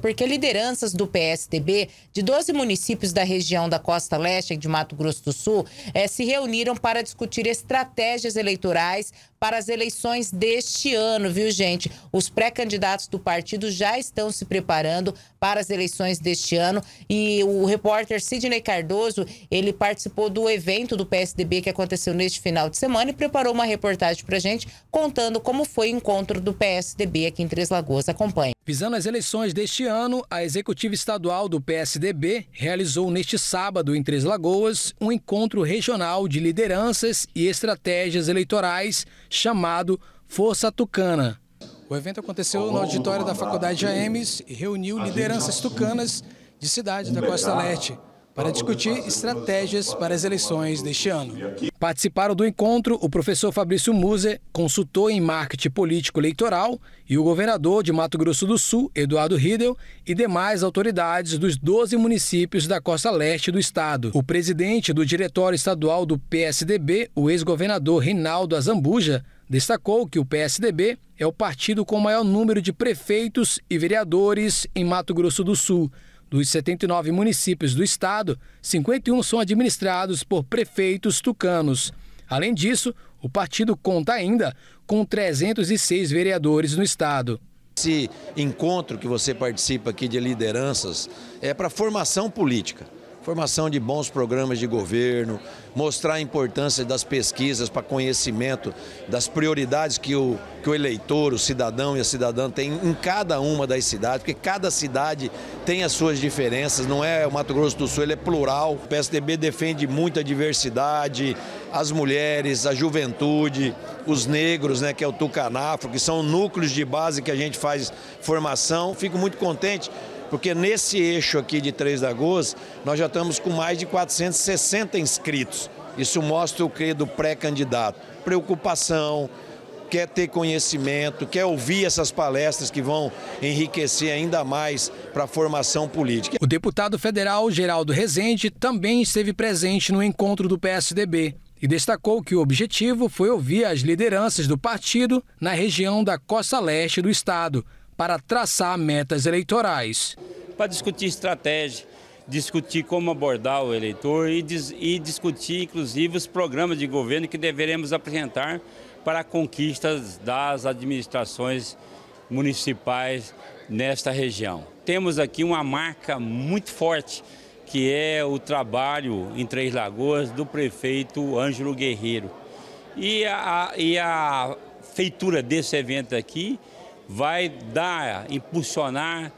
porque lideranças do PSDB de 12 municípios da região da Costa Leste de Mato Grosso do Sul eh, se reuniram para discutir estratégias eleitorais para as eleições deste ano, viu, gente? Os pré-candidatos do partido já estão se preparando para as eleições deste ano e o repórter Sidney Cardoso, ele participou do evento do PSDB que aconteceu neste final de semana e preparou uma reportagem para gente contando como foi o encontro do PSDB aqui em Três Lagoas. Acompanhe. Visando as eleições deste ano, a executiva estadual do PSDB realizou neste sábado em Três Lagoas um encontro regional de lideranças e estratégias eleitorais chamado Força Tucana. O evento aconteceu no auditório da Faculdade Ames e reuniu lideranças tucanas de cidades da Costa Leste para discutir estratégias para as eleições deste ano. Participaram do encontro o professor Fabrício Muser, consultor em marketing político eleitoral, e o governador de Mato Grosso do Sul, Eduardo Riedel, e demais autoridades dos 12 municípios da costa leste do estado. O presidente do diretório estadual do PSDB, o ex-governador Reinaldo Azambuja, destacou que o PSDB é o partido com o maior número de prefeitos e vereadores em Mato Grosso do Sul. Dos 79 municípios do estado, 51 são administrados por prefeitos tucanos. Além disso, o partido conta ainda com 306 vereadores no estado. Esse encontro que você participa aqui de lideranças é para formação política formação de bons programas de governo, mostrar a importância das pesquisas para conhecimento das prioridades que o, que o eleitor, o cidadão e a cidadã tem em cada uma das cidades, porque cada cidade tem as suas diferenças, não é o Mato Grosso do Sul, ele é plural. O PSDB defende muita diversidade, as mulheres, a juventude, os negros, né, que é o Tucanafro, que são núcleos de base que a gente faz formação. Fico muito contente porque nesse eixo aqui de Três Lagoas, nós já estamos com mais de 460 inscritos. Isso mostra o que do pré-candidato? Preocupação, quer ter conhecimento, quer ouvir essas palestras que vão enriquecer ainda mais para a formação política. O deputado federal Geraldo Rezende também esteve presente no encontro do PSDB e destacou que o objetivo foi ouvir as lideranças do partido na região da costa leste do estado, para traçar metas eleitorais. Para discutir estratégia, discutir como abordar o eleitor e, dis e discutir, inclusive, os programas de governo que deveremos apresentar para conquistas das administrações municipais nesta região. Temos aqui uma marca muito forte, que é o trabalho em Três Lagoas do prefeito Ângelo Guerreiro. E a, e a feitura desse evento aqui vai dar, impulsionar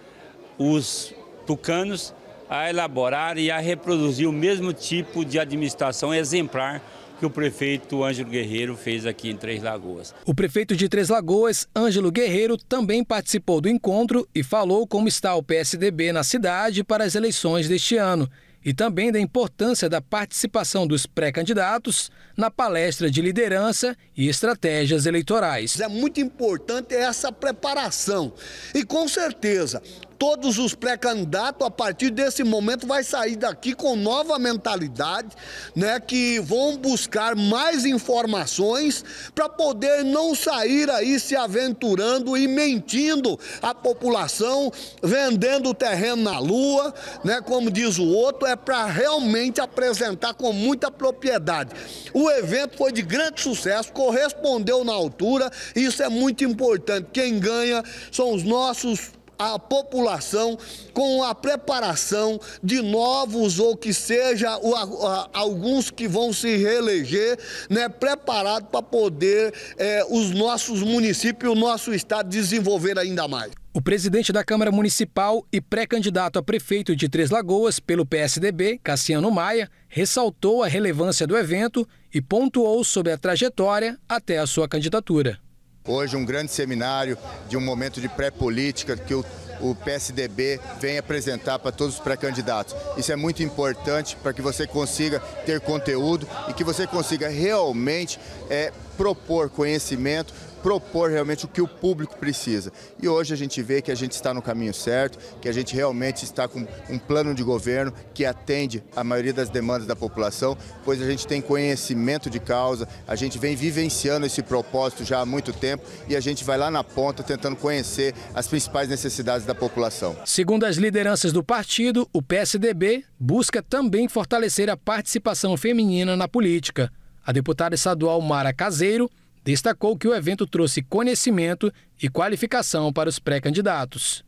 os tucanos a elaborar e a reproduzir o mesmo tipo de administração exemplar que o prefeito Ângelo Guerreiro fez aqui em Três Lagoas. O prefeito de Três Lagoas, Ângelo Guerreiro, também participou do encontro e falou como está o PSDB na cidade para as eleições deste ano e também da importância da participação dos pré-candidatos na palestra de liderança e estratégias eleitorais. É muito importante essa preparação. E com certeza, todos os pré-candidatos, a partir desse momento, vai sair daqui com nova mentalidade, né? Que vão buscar mais informações para poder não sair aí se aventurando e mentindo à população, vendendo terreno na lua, né? Como diz o outro, é para realmente apresentar com muita propriedade. O evento foi de grande sucesso, correspondeu na altura, isso é muito importante. Quem ganha são os nossos a população com a preparação de novos ou que seja o, a, alguns que vão se reeleger, né, preparado para poder é, os nossos municípios, o nosso estado desenvolver ainda mais. O presidente da Câmara Municipal e pré-candidato a prefeito de Três Lagoas pelo PSDB, Cassiano Maia, ressaltou a relevância do evento e pontuou sobre a trajetória até a sua candidatura. Hoje um grande seminário de um momento de pré-política que o, o PSDB vem apresentar para todos os pré-candidatos. Isso é muito importante para que você consiga ter conteúdo e que você consiga realmente é, propor conhecimento, propor realmente o que o público precisa. E hoje a gente vê que a gente está no caminho certo, que a gente realmente está com um plano de governo que atende a maioria das demandas da população, pois a gente tem conhecimento de causa, a gente vem vivenciando esse propósito já há muito tempo e a gente vai lá na ponta tentando conhecer as principais necessidades da população. Segundo as lideranças do partido, o PSDB busca também fortalecer a participação feminina na política. A deputada estadual Mara Caseiro destacou que o evento trouxe conhecimento e qualificação para os pré-candidatos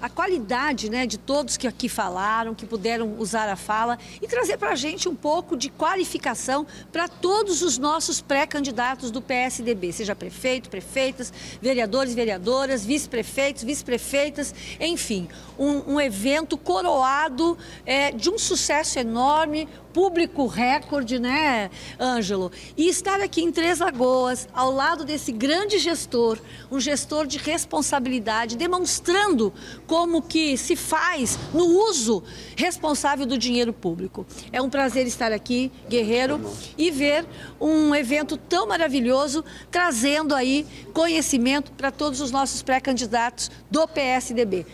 a qualidade né, de todos que aqui falaram, que puderam usar a fala e trazer para a gente um pouco de qualificação para todos os nossos pré-candidatos do PSDB, seja prefeito, prefeitas, vereadores, vereadoras, vice-prefeitos, vice-prefeitas, enfim, um, um, evento coroado é, de um sucesso enorme, público recorde, né, Ângelo? E estar aqui em Três Lagoas, ao lado desse grande gestor, um gestor de responsabilidade, demonstrando como que se faz no uso responsável do dinheiro público. É um prazer estar aqui, Guerreiro, e ver um evento tão maravilhoso, trazendo aí conhecimento para todos os nossos pré-candidatos do PSDB.